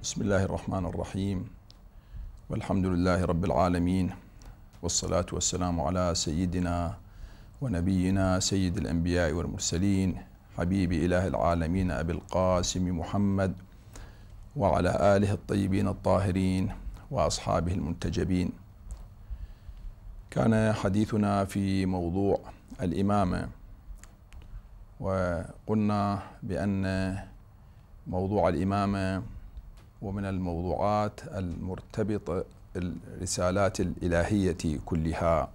بسم الله الرحمن الرحيم والحمد لله رب العالمين والصلاة والسلام على سيدنا ونبينا سيد الأنبياء والمرسلين حبيب إله العالمين أبي القاسم محمد وعلى آله الطيبين الطاهرين وأصحابه المنتجبين كان حديثنا في موضوع الإمامة وقلنا بأن موضوع الإمامة ومن الموضوعات المرتبطة الرسالات الإلهية كلها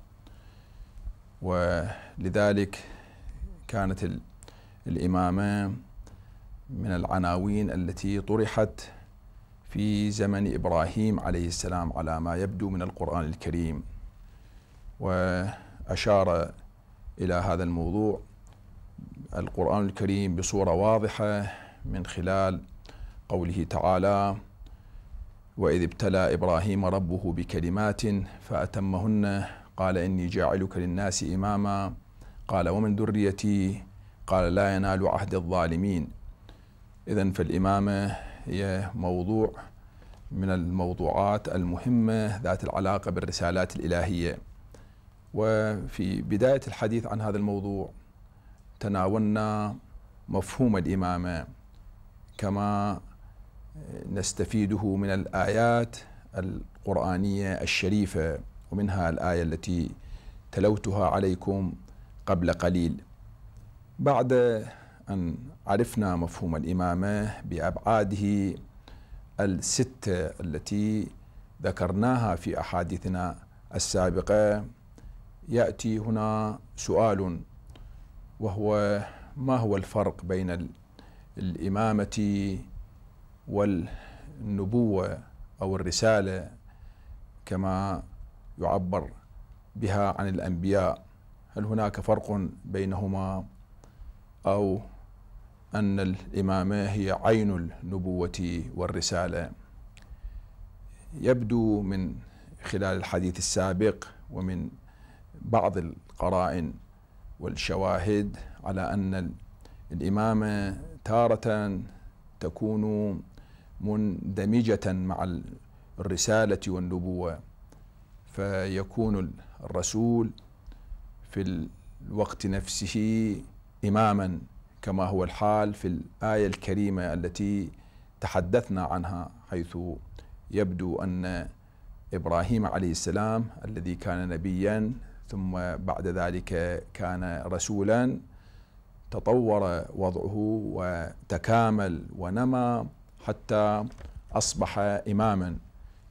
ولذلك كانت الإمامة من العناوين التي طرحت في زمن إبراهيم عليه السلام على ما يبدو من القرآن الكريم وأشار إلى هذا الموضوع القرآن الكريم بصورة واضحة من خلال قوله تعالى واذ ابتلى ابراهيم ربه بكلمات فاتمهن قال اني جاعلك للناس اماما قال ومن ذريتي قال لا ينال عهد الظالمين اذا فالامامه هي موضوع من الموضوعات المهمه ذات العلاقه بالرسالات الالهيه وفي بدايه الحديث عن هذا الموضوع تناولنا مفهوم الامامه كما نستفيده من الآيات القرآنية الشريفة ومنها الآية التي تلوتها عليكم قبل قليل بعد أن عرفنا مفهوم الإمامة بأبعاده الستة التي ذكرناها في أحاديثنا السابقة يأتي هنا سؤال وهو ما هو الفرق بين الإمامة والنبوة أو الرسالة كما يعبر بها عن الأنبياء هل هناك فرق بينهما أو أن الإمامة هي عين النبوة والرسالة يبدو من خلال الحديث السابق ومن بعض القرائن والشواهد على أن الإمامة تارة تكون مندمجة مع الرسالة والنبوة فيكون الرسول في الوقت نفسه إماما كما هو الحال في الآية الكريمة التي تحدثنا عنها حيث يبدو أن إبراهيم عليه السلام الذي كان نبيا ثم بعد ذلك كان رسولا تطور وضعه وتكامل ونمى حتى أصبح إماما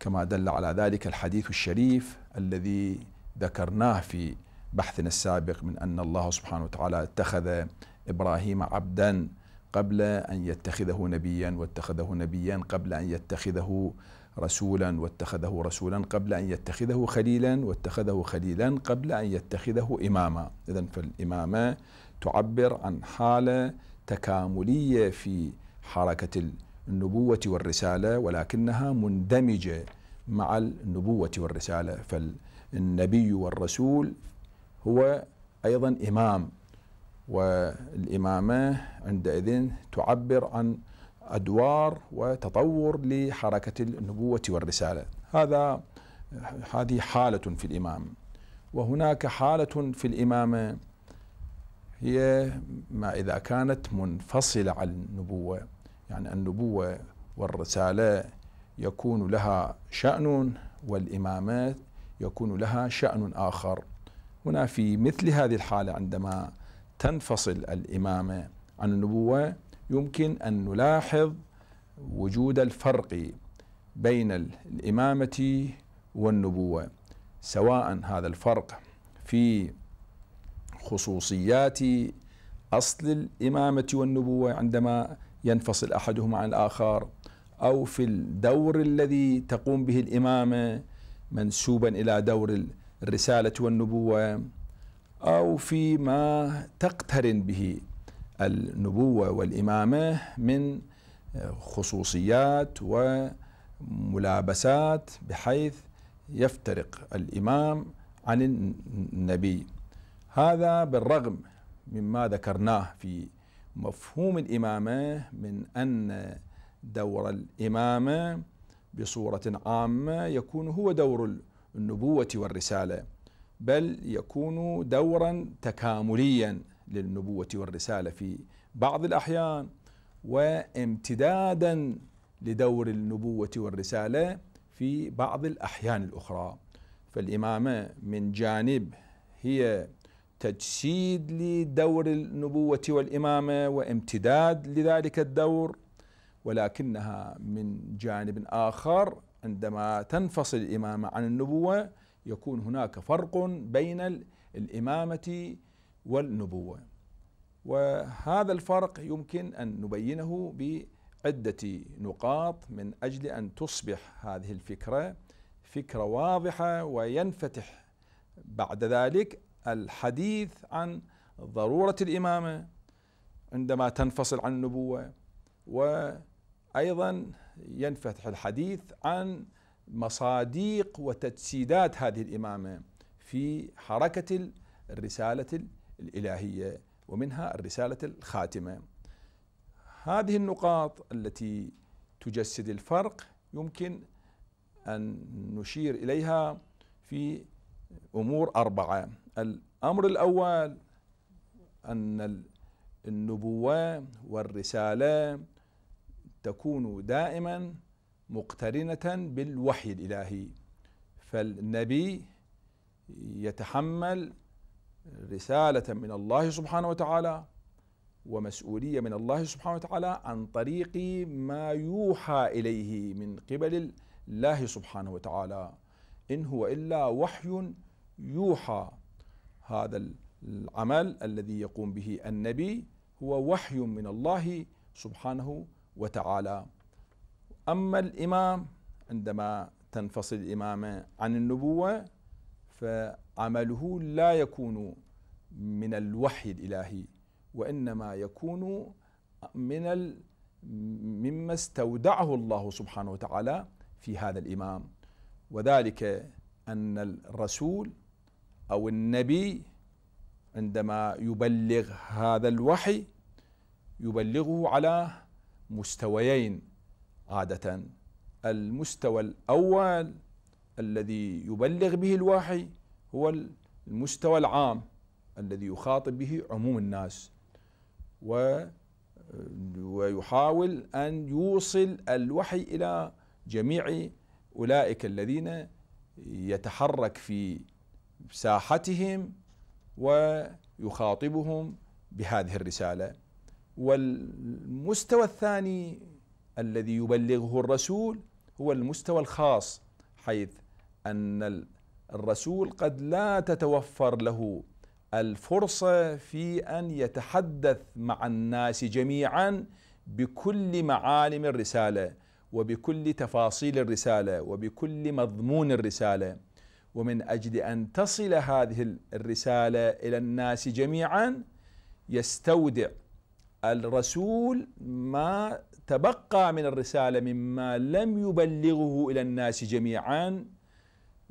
كما دل على ذلك الحديث الشريف الذي ذكرناه في بحثنا السابق من أن الله سبحانه وتعالى اتخذ إبراهيم عبدا قبل أن يتخذه نبيا واتخذه نبيا قبل أن يتخذه رسولا واتخذه رسولا قبل أن يتخذه خليلا واتخذه خليلا قبل أن يتخذه إماما إذا فالإمامة تعبر عن حالة تكاملية في حركة النبوة والرسالة ولكنها مندمجة مع النبوة والرسالة فالنبي والرسول هو أيضا إمام والإمامة عندئذ تعبر عن أدوار وتطور لحركة النبوة والرسالة هذا هذه حالة في الإمام وهناك حالة في الإمامة هي ما إذا كانت منفصلة عن النبوة يعني النبوة والرسالة يكون لها شأن والإمامات يكون لها شأن آخر هنا في مثل هذه الحالة عندما تنفصل الإمامة عن النبوة يمكن أن نلاحظ وجود الفرق بين الإمامة والنبوة سواء هذا الفرق في خصوصيات أصل الإمامة والنبوة عندما ينفصل احدهما عن الاخر او في الدور الذي تقوم به الامامه منسوبا الى دور الرساله والنبوه او فيما تقترن به النبوه والامامه من خصوصيات وملابسات بحيث يفترق الامام عن النبي هذا بالرغم مما ذكرناه في مفهوم الإمامة من أن دور الإمامة بصورة عامة يكون هو دور النبوة والرسالة بل يكون دورا تكامليا للنبوة والرسالة في بعض الأحيان وامتدادا لدور النبوة والرسالة في بعض الأحيان الأخرى فالإمامة من جانب هي تجسيد لدور النبوة والإمامة وامتداد لذلك الدور ولكنها من جانب آخر عندما تنفصل الإمامة عن النبوة يكون هناك فرق بين الإمامة والنبوة وهذا الفرق يمكن أن نبينه بعدة نقاط من أجل أن تصبح هذه الفكرة فكرة واضحة وينفتح بعد ذلك الحديث عن ضروره الامامه عندما تنفصل عن النبوه وايضا ينفتح الحديث عن مصاديق وتجسيدات هذه الامامه في حركه الرساله الالهيه ومنها الرساله الخاتمه. هذه النقاط التي تجسد الفرق يمكن ان نشير اليها في امور اربعه الأمر الأول أن النبوة والرسالة تكون دائما مقترنة بالوحي الإلهي فالنبي يتحمل رسالة من الله سبحانه وتعالى ومسؤولية من الله سبحانه وتعالى عن طريق ما يوحى إليه من قبل الله سبحانه وتعالى إن هو إلا وحي يوحى هذا العمل الذي يقوم به النبي هو وحي من الله سبحانه وتعالى أما الإمام عندما تنفصل الإمامة عن النبوة فعمله لا يكون من الوحي الإلهي وإنما يكون من مما استودعه الله سبحانه وتعالى في هذا الإمام وذلك أن الرسول أو النبي عندما يبلغ هذا الوحي يبلغه على مستويين عادة المستوى الأول الذي يبلغ به الوحي هو المستوى العام الذي يخاطب به عموم الناس و ويحاول أن يوصل الوحي إلى جميع أولئك الذين يتحرك في ساحتهم ويخاطبهم بهذه الرساله والمستوى الثاني الذي يبلغه الرسول هو المستوى الخاص حيث ان الرسول قد لا تتوفر له الفرصه في ان يتحدث مع الناس جميعا بكل معالم الرساله وبكل تفاصيل الرساله وبكل مضمون الرساله ومن اجل ان تصل هذه الرساله الى الناس جميعا يستودع الرسول ما تبقى من الرساله مما لم يبلغه الى الناس جميعا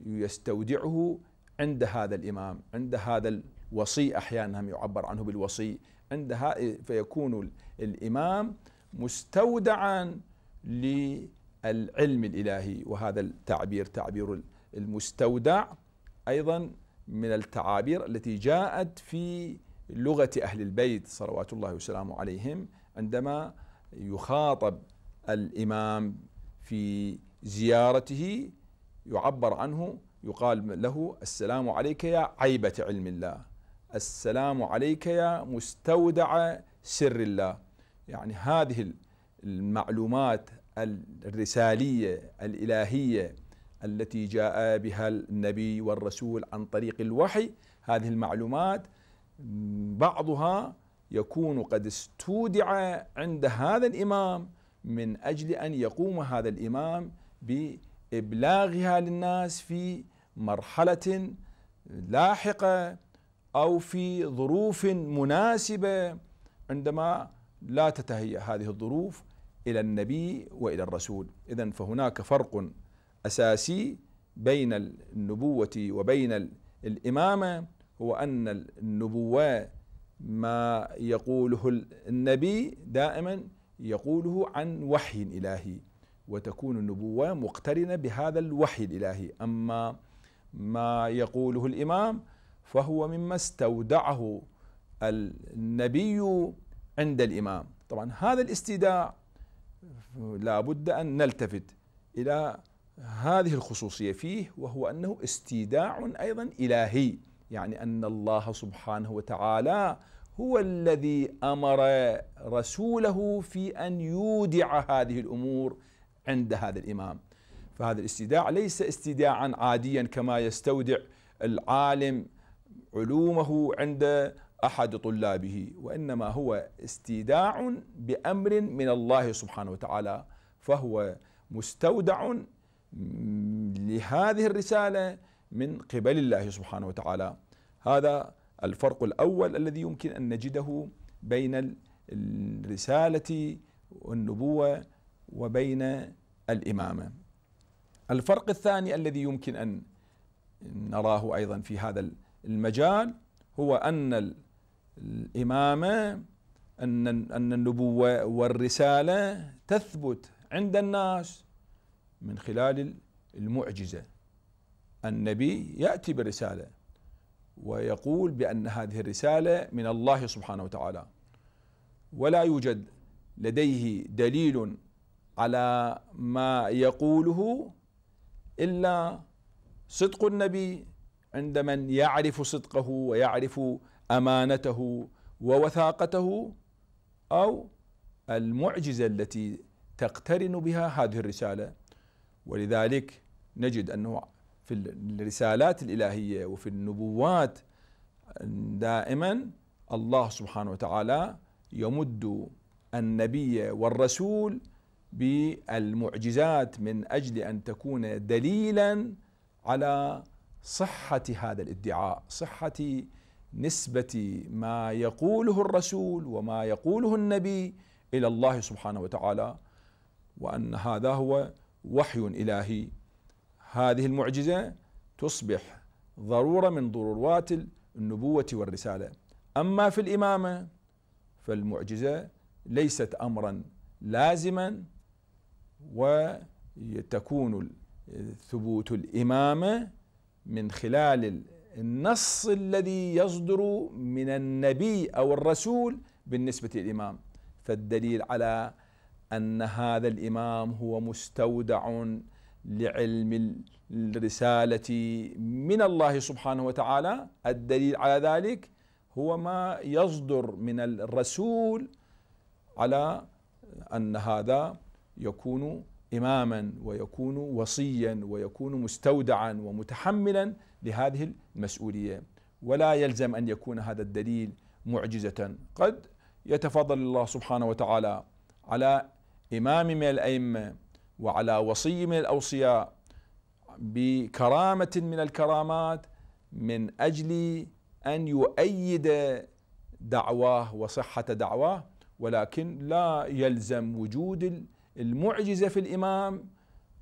يستودعه عند هذا الامام عند هذا الوصي احيانا هم يعبر عنه بالوصي عندها فيكون الامام مستودعا للعلم الالهي وهذا التعبير تعبير المستودع أيضا من التعابير التي جاءت في لغة أهل البيت صلوات الله وسلامه عليهم عندما يخاطب الإمام في زيارته يعبر عنه يقال له السلام عليك يا عيبة علم الله السلام عليك يا مستودع سر الله يعني هذه المعلومات الرسالية الإلهية التي جاء بها النبي والرسول عن طريق الوحي هذه المعلومات بعضها يكون قد استودع عند هذا الامام من اجل ان يقوم هذا الامام بابلاغها للناس في مرحله لاحقه او في ظروف مناسبه عندما لا تتهيأ هذه الظروف الى النبي والى الرسول، اذا فهناك فرق اساسي بين النبوه وبين الامامه هو ان النبوه ما يقوله النبي دائما يقوله عن وحي الهي وتكون النبوه مقترنه بهذا الوحي الالهي اما ما يقوله الامام فهو مما استودعه النبي عند الامام طبعا هذا الاستيداع لابد ان نلتفت الى هذه الخصوصية فيه وهو أنه استيداع أيضا إلهي يعني أن الله سبحانه وتعالى هو الذي أمر رسوله في أن يودع هذه الأمور عند هذا الإمام فهذا الاستيداع ليس استيداعا عاديا كما يستودع العالم علومه عند احد طلابه وانما هو استيداع بامر من الله سبحانه وتعالى فهو مستودع لهذه الرسالة من قبل الله سبحانه وتعالى هذا الفرق الأول الذي يمكن أن نجده بين الرسالة والنبوة وبين الإمامة الفرق الثاني الذي يمكن أن نراه أيضا في هذا المجال هو أن الإمامة أن أن النبوة والرسالة تثبت عند الناس من خلال المعجزه النبي ياتي برساله ويقول بان هذه الرساله من الله سبحانه وتعالى ولا يوجد لديه دليل على ما يقوله الا صدق النبي عند من يعرف صدقه ويعرف امانته ووثاقته او المعجزه التي تقترن بها هذه الرساله ولذلك نجد أنه في الرسالات الإلهية وفي النبوات دائما الله سبحانه وتعالى يمد النبي والرسول بالمعجزات من أجل أن تكون دليلا على صحة هذا الادعاء صحة نسبة ما يقوله الرسول وما يقوله النبي إلى الله سبحانه وتعالى وأن هذا هو وحي الهي هذه المعجزه تصبح ضروره من ضرورات النبوه والرساله اما في الامامه فالمعجزه ليست امرا لازما وتكون ثبوت الامامه من خلال النص الذي يصدر من النبي او الرسول بالنسبه للامام فالدليل على ان هذا الامام هو مستودع لعلم الرساله من الله سبحانه وتعالى الدليل على ذلك هو ما يصدر من الرسول على ان هذا يكون اماما ويكون وصيا ويكون مستودعا ومتحملا لهذه المسؤوليه ولا يلزم ان يكون هذا الدليل معجزه قد يتفضل الله سبحانه وتعالى على إمام من الأئمة وعلى وصي من الأوصياء بكرامة من الكرامات من أجل أن يؤيد دعواه وصحة دعواه ولكن لا يلزم وجود المعجزة في الإمام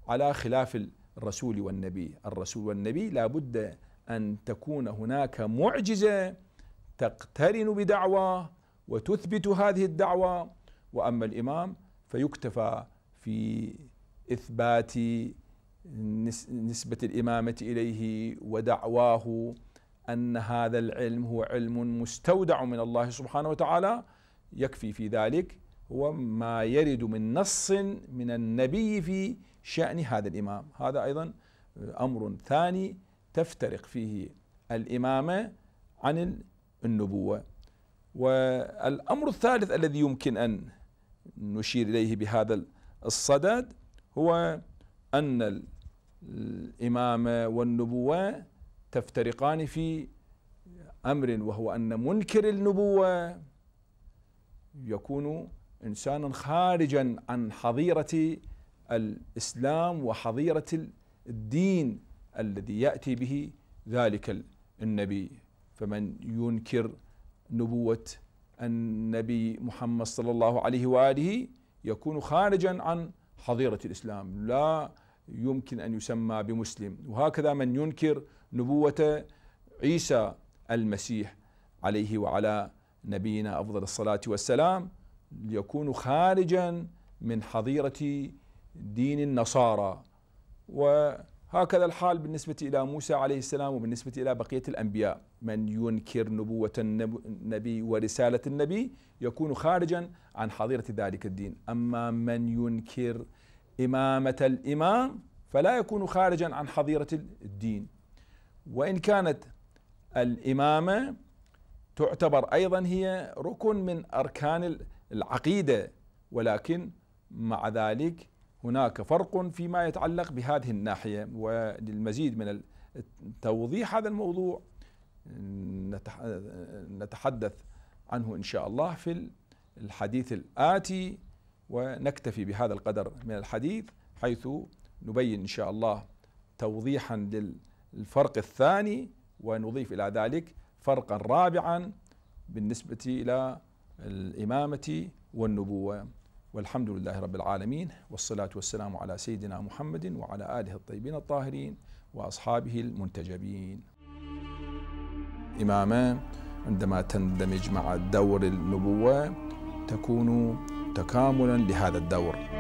على خلاف الرسول والنبي الرسول والنبي لا بد أن تكون هناك معجزة تقترن بدعواه وتثبت هذه الدعوة وأما الإمام فيكتفى في إثبات نسبة الإمامة إليه ودعواه أن هذا العلم هو علم مستودع من الله سبحانه وتعالى يكفي في ذلك هو ما يرد من نص من النبي في شأن هذا الإمام هذا أيضا أمر ثاني تفترق فيه الإمامة عن النبوة والأمر الثالث الذي يمكن أن نشير إليه بهذا الصدد هو أن الإمامة والنبوة تفترقان في أمر وهو أن منكر النبوة يكون إنسانا خارجا عن حظيرة الإسلام وحظيرة الدين الذي يأتي به ذلك النبي فمن ينكر نبوة النبي محمد صلى الله عليه واله يكون خارجا عن حظيره الاسلام لا يمكن ان يسمى بمسلم وهكذا من ينكر نبوه عيسى المسيح عليه وعلى نبينا افضل الصلاه والسلام يكون خارجا من حظيره دين النصارى و هكذا الحال بالنسبة إلى موسى عليه السلام وبالنسبة إلى بقية الأنبياء من ينكر نبوة النبي ورسالة النبي يكون خارجا عن حظيرة ذلك الدين أما من ينكر إمامة الإمام فلا يكون خارجا عن حظيرة الدين وإن كانت الإمامة تعتبر أيضا هي ركن من أركان العقيدة ولكن مع ذلك هناك فرق فيما يتعلق بهذه الناحية وللمزيد من توضيح هذا الموضوع نتحدث عنه إن شاء الله في الحديث الآتي ونكتفي بهذا القدر من الحديث حيث نبين إن شاء الله توضيحا للفرق الثاني ونضيف إلى ذلك فرقا رابعا بالنسبة إلى الإمامة والنبوة والحمد لله رب العالمين والصلاة والسلام على سيدنا محمد وعلى آله الطيبين الطاهرين وأصحابه المنتجبين إمامة عندما تندمج مع دور النبوة تكون تكاملا لهذا الدور